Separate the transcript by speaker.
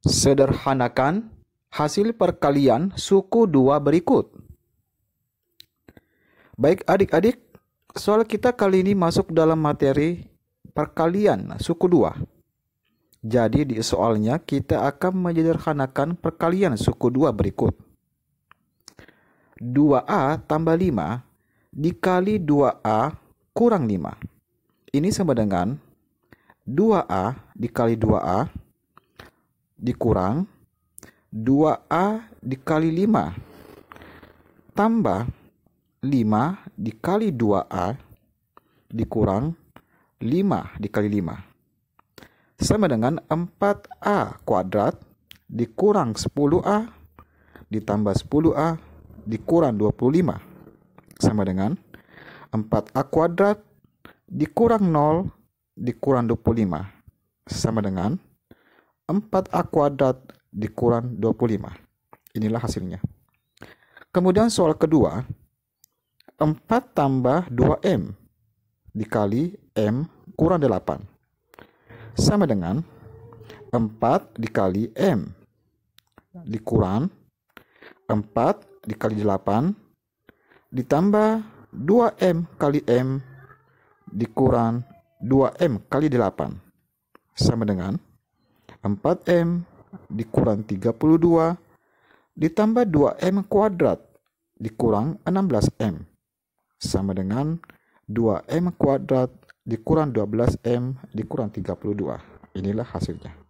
Speaker 1: Sederhanakan hasil perkalian suku dua berikut. Baik adik-adik, soal kita kali ini masuk dalam materi perkalian suku dua. Jadi di soalnya kita akan menyederhanakan perkalian suku dua berikut. 2A tambah 5 dikali 2A kurang 5. Ini sama dengan 2A dikali 2A dikurang 2A dikali 5 tambah 5 dikali 2A dikurang 5 dikali 5 sama dengan 4A kuadrat dikurang 10A ditambah 10A dikurang 25 sama dengan 4A kuadrat dikurang 0 dikurang 25 sama dengan 4A kuadrat dikurang 25. Inilah hasilnya. Kemudian soal kedua, 4 tambah 2M dikali M kurang 8. Sama dengan 4 dikali M dikurang 4 dikali 8 ditambah 2M kali M dikurang 2M kali 8 sama dengan 4M dikurang 32 ditambah 2M kuadrat dikurang 16M sama dengan 2M kuadrat dikurang 12M dikurang 32. Inilah hasilnya.